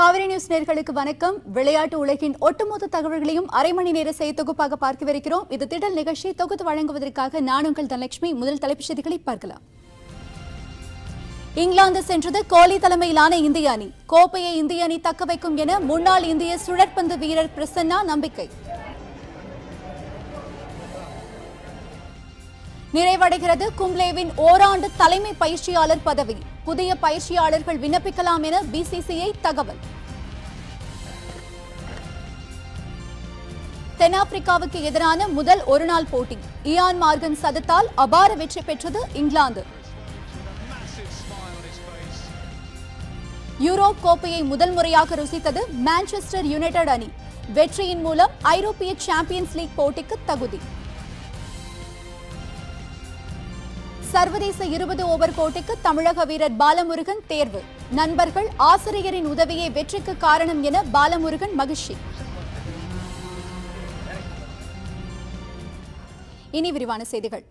Kaveri news நேர்களுக்கு வணக்கம் விளையாட்டு உலகின் ஒட்டுமொத்த தகவல்களையும் அரை மணி நேர செய்தி தொகுப்பாக பார்க்க பார்க்கவிருக்கிறோம் இது திடல் நிகழ்ச்சி தொகுத்து வழங்குவதற்காக நான் உங்கள் தனலட்சுமி முதல் தலைப்புச் செய்திகளை பார்க்கலாம் இங்கிலாந்து சென்றது கோலி தலைமையிலான இந்திய அணி கோப்பையை இந்திய அணி தக்க வைக்கும் என முன்னாள் இந்திய சுழற்பந்து வீரர் பிரசன்னா நம்பிக்கை நிறைவடைகிறது கும்ளேவின் ஓராண்டு தலைமை பயிற்சியாளர் பதவி புதிய பயிற்சியாளர்கள் விண்ணப்பிக்கலாம் என பிசிசிஐ தகவல் தென்னாப்பிரிக்காவுக்கு எதிரான முதல் ஒருநாள் போட்டி இயான் மார்கன் சதத்தால் அபார வெற்றி பெற்றது இங்கிலாந்து யூரோப் கோப்பையை முதல் முறையாக ருசித்தது மான்செஸ்டர் யுனைடெட் அணி வெற்றியின் மூலம் ஐரோப்பிய சாம்பியன்ஸ் லீக் போட்டிக்கு தகுதி சர்வதேச இருபது ஓவர் போட்டிக்கு தமிழக வீரர் பாலமுருகன் தேர்வு நண்பர்கள் ஆசிரியரின் உதவியே வெற்றிக்கு காரணம் என பாலமுருகன் மகிழ்ச்சி இனி விரிவான செய்திகள்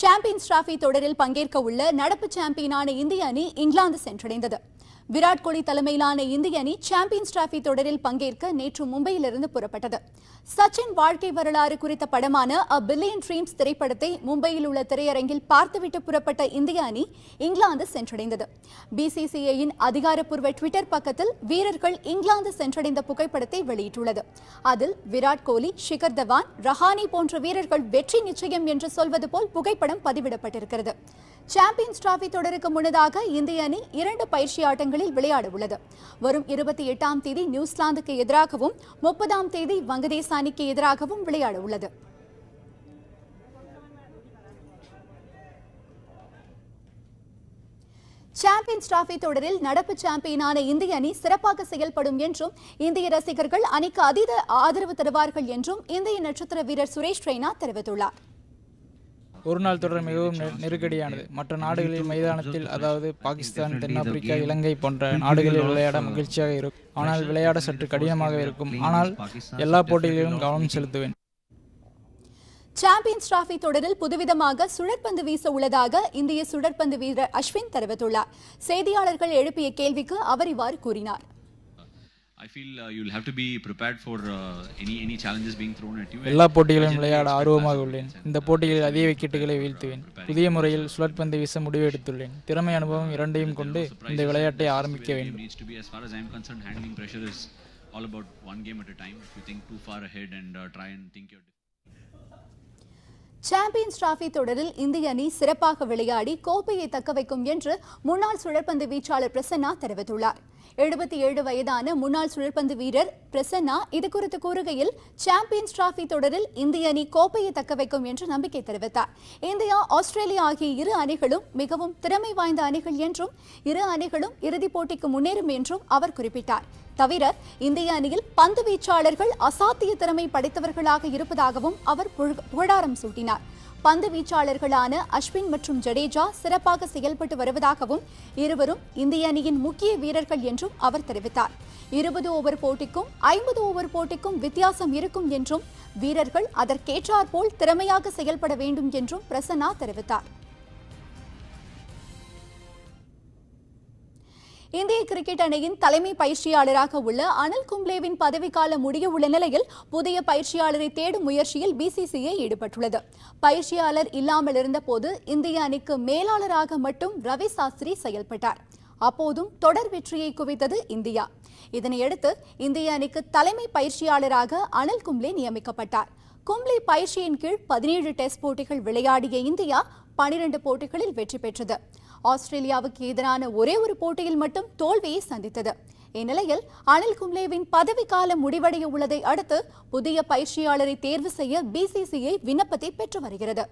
சாம்பியன்ஸ் டிராபி தொடரில் பங்கேற்க உள்ள நடப்பு சாம்பியனான இந்திய அணி இங்கிலாந்து சென்றடைந்தது விராட் கோலி தலைமையிலான இந்திய அணி சாம்பியன்ஸ் டிராஃபி தொடரில் பங்கேற்க நேற்று மும்பையிலிருந்து புறப்பட்டது சச்சின் வாழ்க்கை வரலாறு குறித்த படமான அ பில்லியன் ட்ரீம்ஸ் திரைப்படத்தை மும்பையில் உள்ள திரையரங்கில் பார்த்துவிட்டு புறப்பட்ட இந்திய அணி இங்கிலாந்து சென்றடைந்தது பிசிசிஐயின் அதிகாரப்பூர்வ ட்விட்டர் பக்கத்தில் வீரர்கள் இங்கிலாந்து சென்றடைந்த புகைப்படத்தை வெளியிட்டுள்ளது அதில் விராட் கோலி ஷிகர் தவான் ரஹானி போன்ற வீரர்கள் வெற்றி நிச்சயம் என்று சொல்வது போல் புகைப்படம் பதிவிடப்பட்டிருக்கிறது சாம்பியன்ஸ் டிராபி தொடருக்கு முன்னதாக இந்திய அணி இரண்டு பயிற்சி ஆட்டங்களில் விளையாட உள்ளது வரும் இருபத்தி எட்டாம் தேதி நியூசிலாந்துக்கு எதிராகவும் முப்பதாம் தேதி வங்கதேச அணிக்கு எதிராகவும் விளையாட உள்ளது சாம்பியன்ஸ் டிராபி தொடரில் நடப்பு சாம்பியனான இந்திய அணி சிறப்பாக செயல்படும் என்றும் இந்திய ரசிகர்கள் அணிக்கு அதீத ஆதரவு தருவார்கள் என்றும் இந்திய நட்சத்திர வீரர் சுரேஷ் ரெய்னா தெரிவித்துள்ளார் ஒரு நாள் தொடர் மிகவும் நெருக்கடியானது மற்ற நாடுகளின் மைதானத்தில் அதாவது பாகிஸ்தான் தென்னாப்பிரிக்கா இலங்கை போன்ற நாடுகளில் விளையாட மகிழ்ச்சியாக இருக்கும் ஆனால் விளையாட சற்று கடினமாக இருக்கும் ஆனால் எல்லா போட்டிகளிலும் கவனம் செலுத்துவேன் சாம்பியன்ஸ் டிராஃபி தொடரில் புதுவிதமாக சுழற்பந்து வீச உள்ளதாக இந்திய சுழற்பந்து வீரர் அஸ்வின் தெரிவித்துள்ளார் செய்தியாளர்கள் எழுப்பிய கேள்விக்கு அவர் இவ்வாறு கூறினார் Uh, uh, எல்லா போட்டிகளிலும் விளையாட ஆர்வமாக உள்ளேன் இந்த uh, போட்டிகளில் அதிக விக்கெட்டுகளை வீழ்த்துவேன் புதிய முறையில் சுழற்பந்து வீச முடிவு எடுத்துள்ளேன் திறமை அனுபவம் இரண்டையும் கொண்டு இந்த விளையாட்டை ஆரம்பிக்க வேண்டும் சாம்பியன்ஸ் டிராபி தொடரில் இந்திய அணி சிறப்பாக விளையாடி கோப்பையை தக்கவைக்கும் என்று முன்னாள் சுழற்பந்து வீச்சாளர் பிரசன்னா தெரிவித்துள்ளார் எழுபத்தி ஏழு வயதான முன்னாள் சுழற்பந்து வீரர் பிரசன்னா இது குறித்து கூறுகையில் சாம்பியன்ஸ் டிராஃபி தொடரில் இந்திய அணி கோப்பையை தக்கவைக்கும் என்று நம்பிக்கை தெரிவித்தார் இந்தியா ஆஸ்திரேலியா ஆகிய இரு அணிகளும் மிகவும் திறமை வாய்ந்த அணிகள் என்றும் இரு அணிகளும் இறுதிப் போட்டிக்கு முன்னேறும் என்றும் அவர் குறிப்பிட்டார் தவிர இந்திய அணியில் பந்து வீச்சாளர்கள் அசாத்திய திறமை படைத்தவர்களாக இருப்பதாகவும் அவர் புகழாரம் சூட்டினார் பந்து வீச்சாளர்களான அஸ்வின் மற்றும் ஜடேஜா சிறப்பாக செயல்பட்டு வருவதாகவும் இருவரும் இந்திய அணியின் முக்கிய வீரர்கள் என்றும் அவர் தெரிவித்தார் இருபது ஓவர் போட்டிக்கும் ஐம்பது ஓவர் போட்டிக்கும் வித்தியாசம் இருக்கும் என்றும் வீரர்கள் அதற்கேற்றாற்போல் திறமையாக செயல்பட வேண்டும் என்றும் பிரசன்னா தெரிவித்தார் இந்திய கிரிக்கெட் அணியின் தலைமை பயிற்சியாளராக உள்ள அனில் கும்ப்ளேவின் பதவிக்காலம் முடிய உள்ள நிலையில் புதிய பயிற்சியாளரை தேடும் முயற்சியில் பிசிசிஐ ஈடுபட்டுள்ளது பயிற்சியாளர் இல்லாமல் இருந்தபோது இந்திய அணிக்கு மேலாளராக மட்டும் ரவி சாஸ்திரி செயல்பட்டார் அப்போதும் தொடர் வெற்றியை குவித்தது இந்தியா இதனையடுத்து இந்திய அணிக்கு தலைமை பயிற்சியாளராக அனில் கும்ப்ளே நியமிக்கப்பட்டார் கும்ப்ளே பயிற்சியின் கீழ் பதினேழு டெஸ்ட் போட்டிகள் விளையாடிய இந்தியா பனிரெண்டு போட்டிகளில் வெற்றி பெற்றது ஆஸ்திரேலியாவுக்கு எதிரான ஒரே ஒரு போட்டியில் மட்டும் தோல்வியை சந்தித்தது இந்நிலையில் அனில் கும்லேவின் பதவிக்காலம் முடிவடைய உள்ளதை அடுத்து புதிய பயிற்சியாளரை தேர்வு செய்ய பிசிசிஐ விண்ணப்பத்தை பெற்று வருகிறது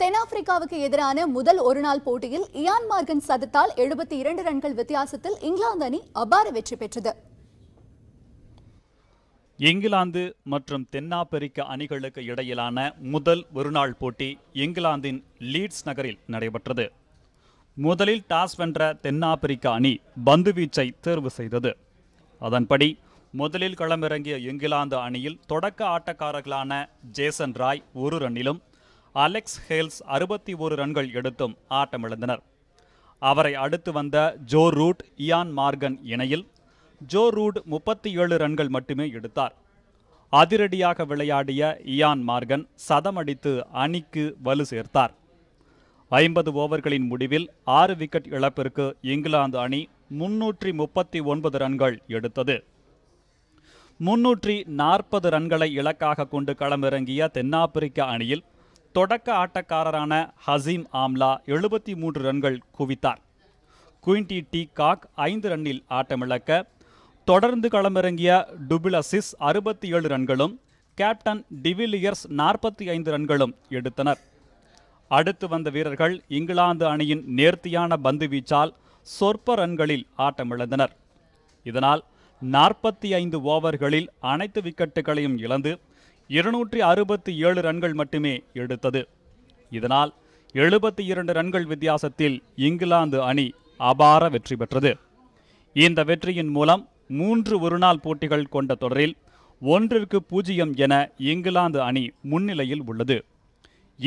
தென்னாப்பிரிக்காவுக்கு எதிரான முதல் ஒருநாள் போட்டியில் இயான் மார்கன் சதத்தால் எழுபத்தி இரண்டு ரன்கள் வித்தியாசத்தில் இங்கிலாந்து அணி அபார வெற்றி பெற்றது இங்கிலாந்து மற்றும் தென்னாப்பிரிக்க அணிகளுக்கு இடையிலான முதல் ஒருநாள் போட்டி இங்கிலாந்தின் லீட்ஸ் நகரில் நடைபெற்றது முதலில் டாஸ் வென்ற தென்னாப்பிரிக்க அணி பந்துவீச்சை தேர்வு செய்தது அதன்படி முதலில் களமிறங்கிய இங்கிலாந்து அணியில் தொடக்க ஆட்டக்காரர்களான ஜேசன் ராய் ஒரு ரன்னிலும் அலெக்ஸ் ஹேல்ஸ் அறுபத்தி ஒரு ரன்கள் எடுத்தும் ஆட்டமிழந்தனர் அவரை அடுத்து வந்த ஜோ ரூட் இயான் மார்கன் இணையில் ஜோ ரூட் முப்பத்தி ஏழு ரன்கள் மட்டுமே எடுத்தார் அதிரடியாக விளையாடிய இயான் மார்கன் சதமடித்து அணிக்கு வலு சேர்த்தார் ஐம்பது ஓவர்களின் முடிவில் ஆறு விக்கெட் இழப்பிற்கு இங்கிலாந்து அணி முன்னூற்றி முப்பத்தி ஒன்பது ரன்கள் எடுத்தது முன்னூற்றி நாற்பது ரன்களை இலக்காக கொண்டு களமிறங்கிய தென்னாப்பிரிக்க அணியில் தொடக்க ஆட்டக்காரரான ஹசீம் ஆம்லா எழுபத்தி மூன்று ரன்கள் குவித்தார் குயின்டி டி காக் ஐந்து ரன்னில் ஆட்டமிழக்க தொடர்ந்து களமிறங்கிய டுபிளசிஸ் அறுபத்தி ஏழு ரன்களும் கேப்டன் டிவிலியர்ஸ் நாற்பத்தி ஐந்து ரன்களும் எடுத்தனர் அடுத்து வந்த வீரர்கள் இங்கிலாந்து அணியின் நேர்த்தியான பந்து வீச்சால் சொற்ப ரன்களில் ஆட்டமிழந்தனர் இதனால் நாற்பத்தி ஐந்து ஓவர்களில் அனைத்து விக்கெட்டுகளையும் இழந்து இருநூற்றி அறுபத்தி ஏழு ரன்கள் மட்டுமே எடுத்தது இதனால் எழுபத்தி இரண்டு ரன்கள் வித்தியாசத்தில் இங்கிலாந்து அணி அபார வெற்றி பெற்றது இந்த வெற்றியின் மூலம் மூன்று ஒருநாள் போட்டிகள் கொண்ட தொடரில் ஒன்றிற்கு பூஜ்ஜியம் என இங்கிலாந்து அணி முன்னிலையில் உள்ளது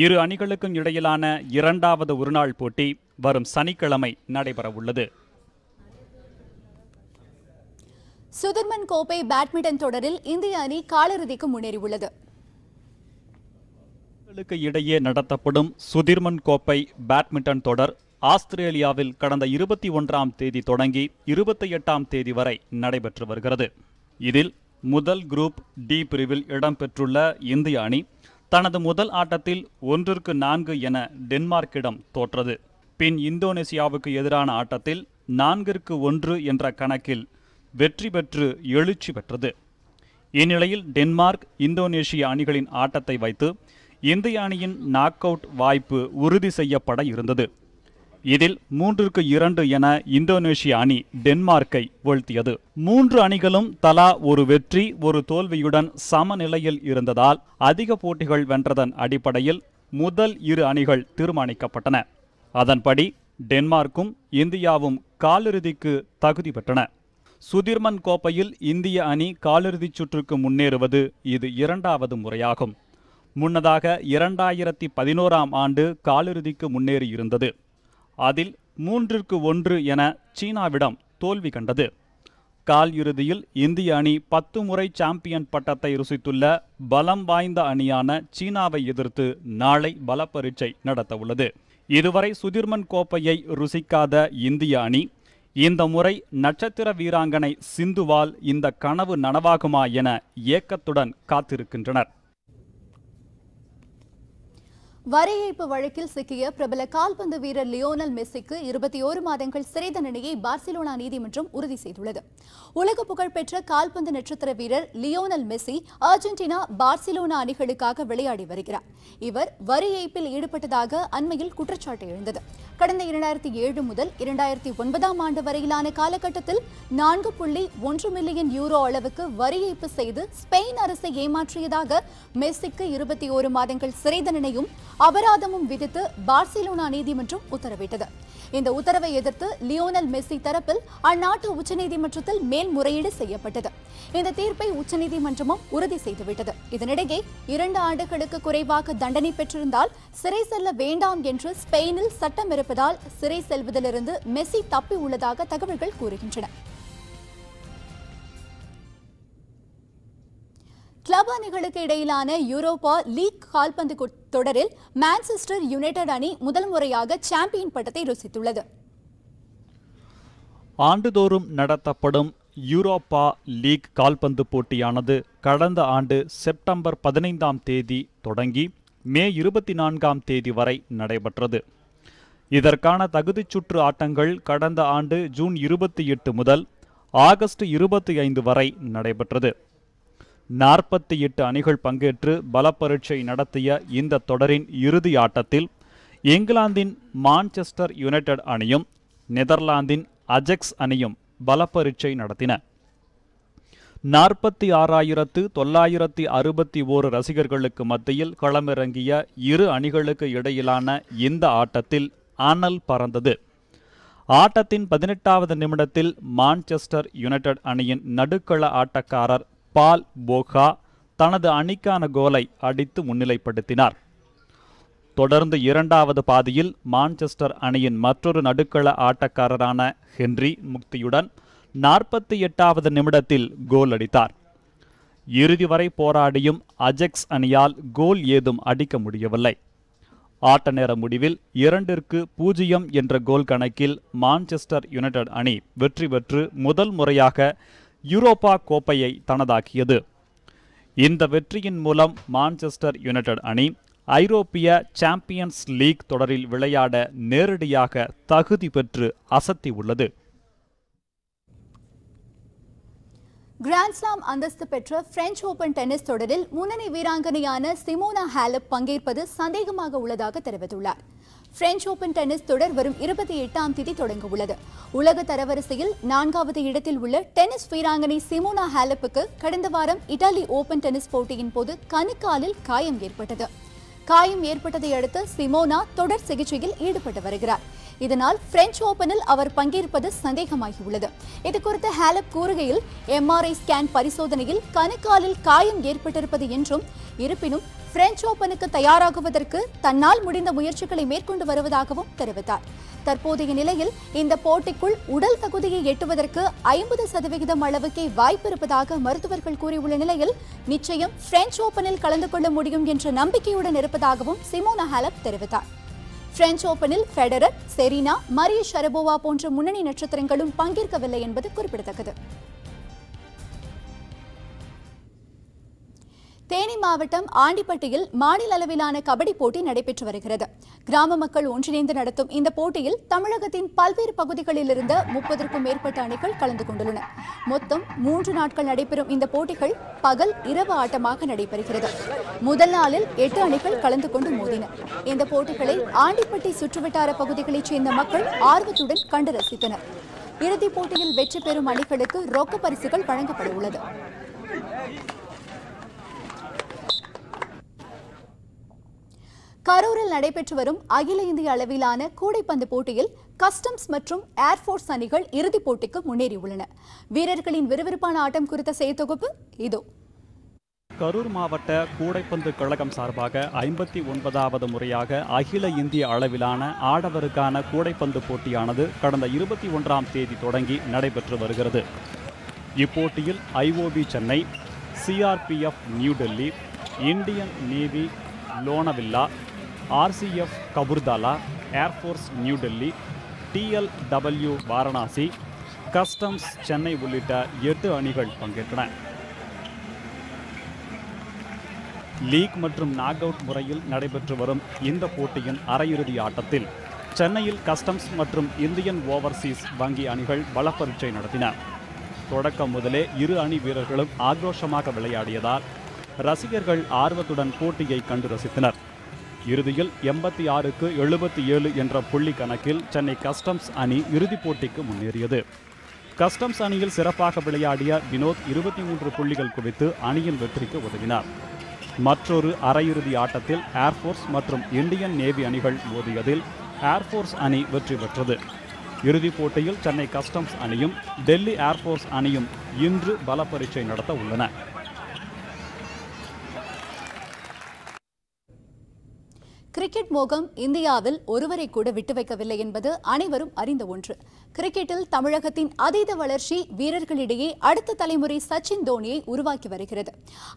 இரு அணிகளுக்கும் இடையிலான இரண்டாவது ஒருநாள் போட்டி வரும் சனிக்கிழமை நடைபெறவுள்ளது சுதர்மன் கோப்பை பேட்மிண்டன் தொடரில் இந்திய அணி காலிறுதிக்கு முன்னேறியுள்ளது இடையே நடத்தப்படும் சுதிர்மன் கோப்பை பேட்மிண்டன் தொடர் ஆஸ்திரேலியாவில் கடந்த இருபத்தி ஒன்றாம் தேதி தொடங்கி இருபத்தி எட்டாம் தேதி வரை நடைபெற்று வருகிறது இதில் முதல் குரூப் டி பிரிவில் இடம்பெற்றுள்ள இந்திய அணி தனது முதல் ஆட்டத்தில் ஒன்றிற்கு நான்கு என டென்மார்க்கிடம் தோற்றது பின் இந்தோனேசியாவுக்கு எதிரான ஆட்டத்தில் நான்கிற்கு ஒன்று என்ற கணக்கில் வெற்றி பெற்று எழுச்சி பெற்றது இந்நிலையில் டென்மார்க் இந்தோனேஷிய அணிகளின் ஆட்டத்தை வைத்து இந்திய அணியின் நாக் அவுட் வாய்ப்பு உறுதி செய்யப்பட இருந்தது இதில் மூன்றுக்கு இரண்டு என இந்தோனேஷிய அணி டென்மார்க்கை வீழ்த்தியது மூன்று அணிகளும் தலா ஒரு வெற்றி ஒரு தோல்வியுடன் சமநிலையில் இருந்ததால் அதிக போட்டிகள் வென்றதன் அடிப்படையில் முதல் இரு அணிகள் தீர்மானிக்கப்பட்டன அதன்படி டென்மார்க்கும் இந்தியாவும் காலிறுதிக்கு தகுதி பெற்றன சுதிர்மன் கோப்பையில் இந்திய அணி காலிறுதிச் சுற்றுக்கு முன்னேறுவது இது இரண்டாவது முறையாகும் முன்னதாக இரண்டாயிரத்தி பதினோராம் ஆண்டு காலிறுதிக்கு முன்னேறியிருந்தது அதில் மூன்றிற்கு ஒன்று என சீனாவிடம் தோல்வி கண்டது கால் இறுதியில் இந்திய அணி பத்து முறை சாம்பியன் பட்டத்தை ருசித்துள்ள பலம் வாய்ந்த அணியான சீனாவை எதிர்த்து நாளை பலப்பரீட்சை நடத்த உள்ளது இதுவரை சுதிர்மன் கோப்பையை ருசிக்காத இந்திய அணி இந்த முறை நட்சத்திர வீராங்கனை சிந்துவால் இந்த கனவு நனவாகுமா என ஏக்கத்துடன் காத்திருக்கின்றனர் வரி வழக்கில் சிக்கிய பிரபல கால்பந்து வீரர் லியோனல் மெஸ்ஸிக்கு இருபத்தி ஓரு மாதங்கள் சிறை தண்டனையை பார்சிலோனா நீதிமன்றம் உறுதி செய்துள்ளது உலக புகழ்பெற்ற கால்பந்து நட்சத்திர வீரர் லியோனல் மெஸ்ஸி அர்ஜென்டினா பார்சிலோனா அணிகளுக்காக விளையாடி வருகிறார் இவர் வரி ஏய்ப்பில் ஈடுபட்டதாக அண்மையில் குற்றச்சாட்டு எழுந்தது கடந்த இரண்டாயிரத்தி ஏழு முதல் இரண்டாயிரத்தி ஒன்பதாம் ஆண்டு வரையிலான காலகட்டத்தில் நான்கு புள்ளி ஒன்று மில்லியன் யூரோ அளவுக்கு வரி ஏய்ப்பு செய்து ஸ்பெயின் அரசை ஏமாற்றியதாக மெஸ்ஸிக்கு இருபத்தி ஓரு மாதங்கள் சிறை தண்டனையும் அபராதமும் விதித்து பார்சிலோனா நீதிமன்றம் உத்தரவிட்டது இந்த உத்தரவை எதிர்த்து லியோனல் மெஸ்ஸி தரப்பில் அந்நாட்டு உச்சநீதிமன்றத்தில் மேல்முறையீடு செய்யப்பட்டது இந்த தீர்ப்பை உச்சநீதிமன்றமும் உறுதி செய்துவிட்டது இதனிடையே இரண்டு ஆண்டுகளுக்கு குறைவாக தண்டனை பெற்றிருந்தால் சிறை செல்ல வேண்டாம் என்று ஸ்பெயினில் சட்டம் இருப்பதால் சிறை செல்வதிலிருந்து மெஸ்ஸி தப்பி உள்ளதாக தகவல்கள் கூறுகின்றன கிளப் அணிகளுக்கு இடையிலான யூரோப்பா லீக் கால்பந்து தொடரில் மான்செஸ்டர் யுனைடெட் அணி முதல் முறையாக சாம்பியன் பட்டத்தை ருசித்துள்ளது ஆண்டுதோறும் நடத்தப்படும் யூரோப்பா லீக் கால்பந்து போட்டியானது கடந்த ஆண்டு செப்டம்பர் பதினைந்தாம் தேதி தொடங்கி மே இருபத்தி நான்காம் தேதி வரை நடைபெற்றது இதற்கான தகுதிச் சுற்று ஆட்டங்கள் கடந்த ஆண்டு ஜூன் இருபத்தி எட்டு முதல் ஆகஸ்ட் இருபத்தி ஐந்து வரை நடைபெற்றது நாற்பத்தி எட்டு அணிகள் பங்கேற்று பலப்பரீட்சை நடத்திய இந்த தொடரின் இறுதி ஆட்டத்தில் இங்கிலாந்தின் மான்செஸ்டர் யுனைடெட் அணியும் நெதர்லாந்தின் அஜெக்ஸ் அணியும் பலப்பரீட்சை நடத்தின நாற்பத்தி ஆறாயிரத்து தொள்ளாயிரத்தி அறுபத்தி ஓரு ரசிகர்களுக்கு மத்தியில் களமிறங்கிய இரு அணிகளுக்கு இடையிலான இந்த ஆட்டத்தில் அனல் பறந்தது ஆட்டத்தின் பதினெட்டாவது நிமிடத்தில் மான்செஸ்டர் யுனைடெட் அணியின் நடுக்கள ஆட்டக்காரர் பால் போகா தனது அணிக்கான கோலை அடித்து முன்னிலைப்படுத்தினார் தொடர்ந்து இரண்டாவது பாதியில் மான்செஸ்டர் அணியின் மற்றொரு நடுக்கள ஆட்டக்காரரான ஹென்றி முக்தியுடன் நாற்பத்தி எட்டாவது நிமிடத்தில் கோல் அடித்தார் இறுதி வரை போராடியும் அஜெக்ஸ் அணியால் கோல் ஏதும் அடிக்க முடியவில்லை ஆட்ட நேர முடிவில் இரண்டிற்கு பூஜ்ஜியம் என்ற கோல் கணக்கில் மான்செஸ்டர் யுனைடெட் அணி வெற்றி பெற்று முதல் முறையாக யூரோப்பா கோப்பையை தனதாக்கியது இந்த வெற்றியின் மூலம் மான்செஸ்டர் யுனைடெட் அணி ஐரோப்பிய சாம்பியன்ஸ் லீக் தொடரில் விளையாட நேரடியாக தகுதி பெற்று அசத்தி உள்ளது கிராண்ட்ஸ்லாம் அந்தஸ்து பெற்ற பிரெஞ்சு ஓபன் டென்னிஸ் தொடரில் முன்னணி வீராங்கனையான சிமோனா ஹாலப் பங்கேற்பது சந்தேகமாக உள்ளதாக தெரிவித்துள்ளார் பிரெஞ்சு ஓபன் டென்னிஸ் தொடர் வரும் இருபத்தி எட்டாம் தேதி தொடங்க உள்ளது உலக தரவரிசையில் நான்காவது இடத்தில் உள்ள டென்னிஸ் வீராங்கனை சிமோனா ஹாலப்புக்கு கடந்த வாரம் இட்டாலி ஓபன் டென்னிஸ் போட்டியின் போது கணுக்காலில் காயம் ஏற்பட்டது காயம் ஏற்பட்டதை அடுத்து சிமோனா தொடர் சிகிச்சையில் ஈடுபட்டு வருகிறார் இதனால் பிரெஞ்சு ஓபனில் அவர் பங்கேற்பது சந்தேகமாகியுள்ளது இதுகுறித்து ஹேலப் கூறுகையில் எம்ஆர்ஐ ஸ்கேன் பரிசோதனையில் கணுக்காலில் காயம் ஏற்பட்டிருப்பது என்றும் இருப்பினும் பிரெஞ்சு ஓபனுக்கு தயாராகுவதற்கு தன்னால் முடிந்த முயற்சிகளை மேற்கொண்டு வருவதாகவும் தெரிவித்தார் தற்போதைய நிலையில் இந்த போட்டிக்குள் உடல் தகுதியை எட்டுவதற்கு ஐம்பது சதவிகிதம் அளவுக்கே வாய்ப்பு இருப்பதாக மருத்துவர்கள் கூறியுள்ள நிலையில் நிச்சயம் பிரெஞ்சு ஓபனில் கலந்து கொள்ள முடியும் என்ற நம்பிக்கையுடன் இருப்பதாகவும் சிமோனா ஹாலப் தெரிவித்தார் பிரெஞ்ச் ஓபனில் ஃபெடரர் செரீனா மரிய ஷரபோவா போன்ற முன்னணி நட்சத்திரங்களும் பங்கேற்கவில்லை என்பது குறிப்பிடத்தக்கது தேனி மாவட்டம் ஆண்டிப்பட்டியில் மாநில அளவிலான கபடி போட்டி நடைபெற்று வருகிறது கிராம மக்கள் ஒன்றிணைந்து நடத்தும் இந்த போட்டியில் தமிழகத்தின் பல்வேறு பகுதிகளில் இருந்த முப்பதற்கும் மேற்பட்ட அணிகள் கலந்து கொண்டுள்ளன மொத்தம் மூன்று நாட்கள் நடைபெறும் இந்த போட்டிகள் பகல் இரவு ஆட்டமாக நடைபெறுகிறது முதல் நாளில் எட்டு அணிகள் கலந்து கொண்டு மோதின இந்த போட்டிகளை ஆண்டிப்பட்டி சுற்றுவட்டார பகுதிகளைச் சேர்ந்த மக்கள் ஆர்வத்துடன் கண்டு ரசித்தனர் இறுதிப் போட்டியில் வெற்றி பெறும் அணிகளுக்கு ரொக்க பரிசுகள் வழங்கப்பட உள்ளது கரூரில் நடைபெற்று வரும் அகில இந்திய அளவிலான கூடைப்பந்து போட்டியில் கஸ்டம்ஸ் மற்றும் ஏர்ஃபோர்ஸ் அணிகள் இறுதிப் போட்டிக்கு முன்னேறியுள்ளன வீரர்களின் விறுவிறுப்பான ஆட்டம் குறித்த செய்தொகுப்பு இதோ கரூர் மாவட்ட கூடைப்பந்து கழகம் சார்பாக ஐம்பத்தி ஒன்பதாவது முறையாக அகில இந்திய அளவிலான ஆடவருக்கான கூடைப்பந்து போட்டியானது கடந்த இருபத்தி ஒன்றாம் தேதி தொடங்கி நடைபெற்று வருகிறது இப்போட்டியில் IOB Chennai CRPF New Delhi Indian Navy Lonavala RCF Kapurthala Air Force New Delhi DLW Varanasi customs Chennai உள்ளிட்ட எட்டு அணிகள் பங்கேற்றன லீக் மற்றும் நாக் அவுட் முறையில் நடைபெற்று வரும் இந்த போட்டியின் அரையிறுதி ஆட்டத்தில் சென்னையில் கஸ்டம்ஸ் மற்றும் இந்தியன் ஓவர்சீஸ் வங்கி அணிகள் பலப்பரீட்சை நடத்தின தொடக்கம் முதலே இரு அணி வீரர்களும் ஆக்ரோஷமாக விளையாடியதால் ரசிகர்கள் ஆர்வத்துடன் போட்டியை கண்டு ரசித்தனர் இறுதியில் எண்பத்தி ஆறுக்கு எழுபத்தி ஏழு என்ற புள்ளி கணக்கில் சென்னை கஸ்டம்ஸ் அணி இறுதிப் போட்டிக்கு முன்னேறியது கஸ்டம்ஸ் அணியில் சிறப்பாக விளையாடிய வினோத் இருபத்தி மூன்று புள்ளிகள் குவித்து அணியின் வெற்றிக்கு உதவினார் மற்றொரு அரையிறுதி ஆட்டத்தில் ஏர்ஃபோர்ஸ் மற்றும் இந்தியன் நேவி அணிகள் மோதியதில் ஏர்ஃபோர்ஸ் அணி வெற்றி பெற்றது இறுதிப் போட்டியில் சென்னை கஸ்டம்ஸ் அணியும் டெல்லி ஏர்ஃபோர்ஸ் அணியும் இன்று பல பரீட்சை நடத்த உள்ளன கிரிக்கெட் மோகம் இந்தியாவில் ஒருவரை கூட விட்டு வைக்கவில்லை என்பது அனைவரும் அறிந்த ஒன்று கிரிக்கெட்டில் தமிழகத்தின் அதீத வளர்ச்சி வீரர்களிடையே அடுத்த தலைமுறை சச்சின் தோனியை உருவாக்கி வருகிறது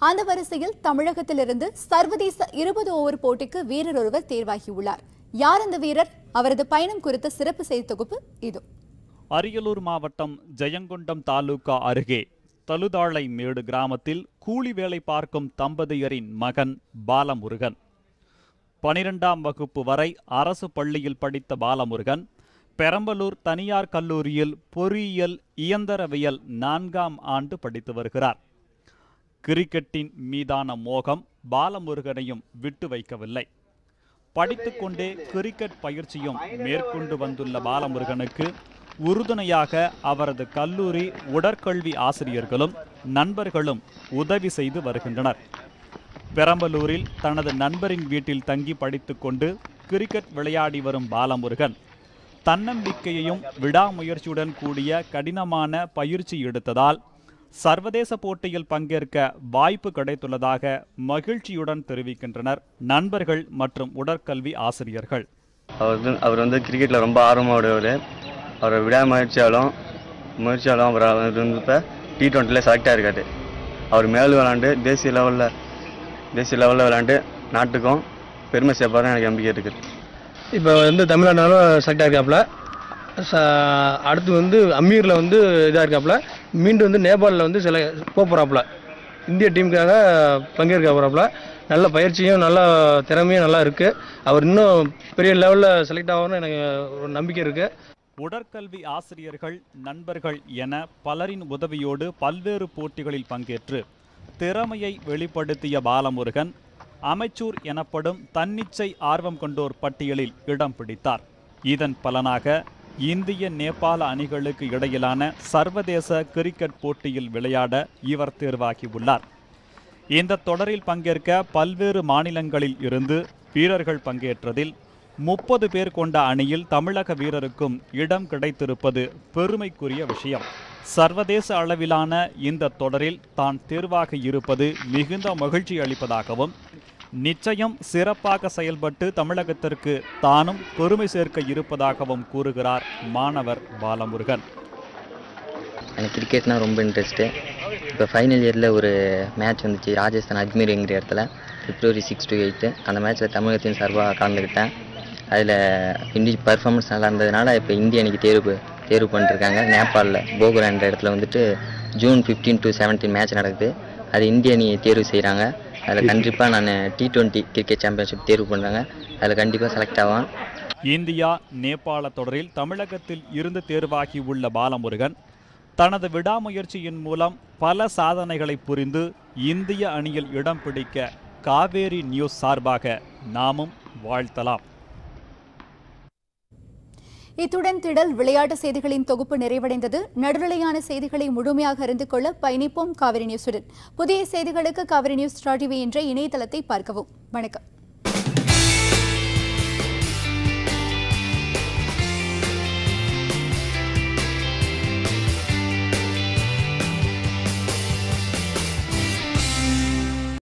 அந்த வரிசையில் தமிழகத்திலிருந்து சர்வதேச இருபது ஓவர் போட்டிக்கு வீரர் ஒருவர் தேர்வாகியுள்ளார் யார் அந்த வீரர் அவரது பயணம் குறித்த சிறப்பு செய்தி தொகுப்பு இது அரியலூர் மாவட்டம் ஜெயங்கொண்டம் தாலுகா அருகே தழுதாளை மேடு கிராமத்தில் கூலி வேலை பார்க்கும் தம்பதியரின் மகன் பாலமுருகன் பனிரெண்டாம் வகுப்பு வரை அரசு பள்ளியில் படித்த பாலமுருகன் பெரம்பலூர் தனியார் கல்லூரியில் பொறியியல் இயந்திரவியல் நான்காம் ஆண்டு படித்து வருகிறார் கிரிக்கெட்டின் மீதான மோகம் பாலமுருகனையும் விட்டு வைக்கவில்லை படித்துக்கொண்டே கிரிக்கெட் பயிற்சியும் மேற்கொண்டு வந்துள்ள பாலமுருகனுக்கு உறுதுணையாக அவரது கல்லூரி உடற்கல்வி ஆசிரியர்களும் நண்பர்களும் உதவி செய்து வருகின்றனர் பெரம்பலூரில் தனது நண்பரின் வீட்டில் தங்கி படித்துக்கொண்டு கிரிக்கெட் விளையாடி வரும் பாலமுருகன் தன்னம்பிக்கையையும் விடாமுயற்சியுடன் கூடிய கடினமான பயிற்சி எடுத்ததால் சர்வதேச போட்டியில் பங்கேற்க வாய்ப்பு கிடைத்துள்ளதாக மகிழ்ச்சியுடன் தெரிவிக்கின்றனர் நண்பர்கள் மற்றும் உடற்கல்வி ஆசிரியர்கள் அவர் வந்து அவர் வந்து கிரிக்கெட்டில் ரொம்ப ஆர்வமுடையவர் அவரை விடாமுயற்சியாலும் முயற்சியாலும் அவர் இருந்தப்ப டி ட்வெண்ட்டியில் செலக்ட் ஆகிருக்காரு அவர் மேலும் விளாண்டு தேசிய லெவலில் தேசிய லெவலில் விளையாண்டு நாட்டுக்கும் பெருமை தான் எனக்கு நம்பிக்கை இருக்குது இப்போ வந்து தமிழ்நாடுனாலும் செலக்ட் ஆகிருக்காப்புல அடுத்து வந்து அமீரில் வந்து இதாக இருக்காப்புல மீண்டும் வந்து நேபாளில் வந்து சில போகிறாப்புல இந்திய டீமுக்காக பங்கேற்க போகிறாப்புல நல்ல பயிற்சியும் நல்ல திறமையும் நல்லா இருக்குது அவர் இன்னும் பெரிய லெவலில் செலக்ட் ஆகணும்னு எனக்கு ஒரு நம்பிக்கை இருக்குது உடற்கல்வி ஆசிரியர்கள் நண்பர்கள் என பலரின் உதவியோடு பல்வேறு போட்டிகளில் பங்கேற்று திறமையை வெளிப்படுத்திய பாலமுருகன் அமைச்சூர் எனப்படும் தன்னிச்சை ஆர்வம் கொண்டோர் பட்டியலில் இடம் பிடித்தார் இதன் பலனாக இந்திய நேபாள அணிகளுக்கு இடையிலான சர்வதேச கிரிக்கெட் போட்டியில் விளையாட இவர் தேர்வாகியுள்ளார் இந்த தொடரில் பங்கேற்க பல்வேறு மாநிலங்களில் இருந்து வீரர்கள் பங்கேற்றதில் முப்பது பேர் கொண்ட அணியில் தமிழக வீரருக்கும் இடம் கிடைத்திருப்பது பெருமைக்குரிய விஷயம் சர்வதேச அளவிலான இந்த தொடரில் தான் தேர்வாக இருப்பது மிகுந்த மகிழ்ச்சி அளிப்பதாகவும் நிச்சயம் சிறப்பாக செயல்பட்டு தமிழகத்திற்கு தானும் பெருமை சேர்க்க இருப்பதாகவும் கூறுகிறார் மாணவர் பாலமுருகன் எனக்கு கிரிக்கெட்னா ரொம்ப இன்ட்ரெஸ்ட்டு இப்போ ஃபைனல் இயரில் ஒரு மேட்ச் வந்துச்சு ராஜஸ்தான் அஜ்மீருங்கிற இடத்துல பிப்ரவரி சிக்ஸ் டு எயிட்டு அந்த மேட்ச்சில் தமிழகத்தின் சார்பாக கலந்துக்கிட்டேன் அதில் இந்திய பர்ஃபார்மன்ஸ் நல்லா இருந்ததுனால இப்போ இந்திய அணிக்கு தேர்வு தேர்வு பண்ணிருக்காங்க நேபாளில் போகுரா என்ற இடத்துல வந்துட்டு June fifteen to seventeen match நடக்குது அது இந்திய அணி தேர்வு செய்கிறாங்க அதில் கண்டிப்பாக நான் டி ட்வெண்ட்டி கிரிக்கெட் சாம்பியன்ஷிப் தேர்வு பண்ணுறாங்க அதில் கண்டிப்பாக செலக்ட் ஆவான் இந்தியா நேபாள தொடரில் தமிழகத்தில் இருந்து தேர்வாகி உள்ள பாலமுருகன் தனது விடாமுயற்சியின் மூலம் பல சாதனைகளை புரிந்து இந்திய அணியில் இடம் பிடிக்க காவேரி நியூஸ் சார்பாக நாமும் வாழ்த்தலாம் இத்துடன் திடல் விளையாட்டு செய்திகளின் தொகுப்பு நிறைவடைந்தது நடுநிலையான செய்திகளை முழுமையாக அறிந்து கொள்ள பயணிப்போம் காவிரி நியூஸுடன் புதிய செய்திகளுக்கு காவிரி நியூஸ் டிவி என்ற இணையதளத்தை பார்க்கவும் வணக்கம்